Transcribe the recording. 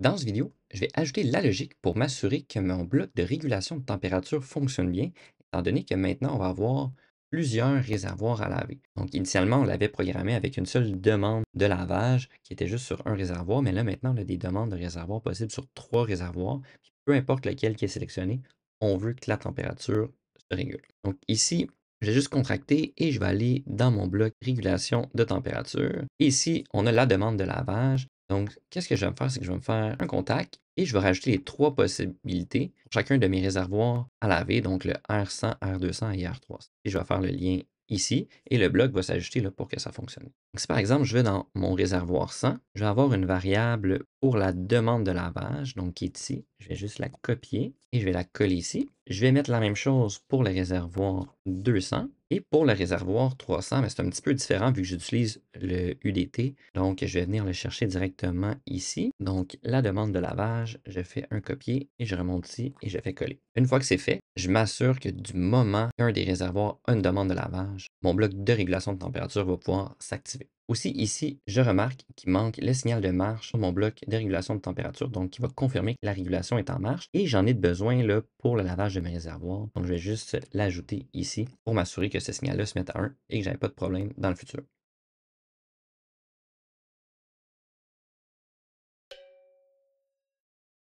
Dans cette vidéo, je vais ajouter la logique pour m'assurer que mon bloc de régulation de température fonctionne bien, étant donné que maintenant, on va avoir plusieurs réservoirs à laver. Donc, initialement, on l'avait programmé avec une seule demande de lavage qui était juste sur un réservoir, mais là, maintenant, on a des demandes de réservoirs possibles sur trois réservoirs. peu importe lequel qui est sélectionné, on veut que la température se régule. Donc, ici, je juste contracté et je vais aller dans mon bloc régulation de température. ici, on a la demande de lavage donc, qu'est-ce que je vais me faire? C'est que je vais me faire un contact et je vais rajouter les trois possibilités pour chacun de mes réservoirs à laver, donc le R100, R200 et R300. Et je vais faire le lien ici et le bloc va s'ajuster pour que ça fonctionne. Donc, si par exemple je vais dans mon réservoir 100, je vais avoir une variable pour la demande de lavage, donc qui est ici. Je vais juste la copier et je vais la coller ici. Je vais mettre la même chose pour le réservoir 200 et pour le réservoir 300, mais c'est un petit peu différent vu que j'utilise le UDT. Donc, je vais venir le chercher directement ici. Donc, la demande de lavage, je fais un copier et je remonte ici et je fais coller. Une fois que c'est fait, je m'assure que du moment qu'un des réservoirs a une demande de lavage, mon bloc de régulation de température va pouvoir s'activer. Aussi ici, je remarque qu'il manque le signal de marche sur mon bloc de régulation de température, donc qui va confirmer que la régulation est en marche et j'en ai besoin pour le lavage de mes réservoirs. Donc je vais juste l'ajouter ici pour m'assurer que ce signal-là se mette à 1 et que j'avais pas de problème dans le futur.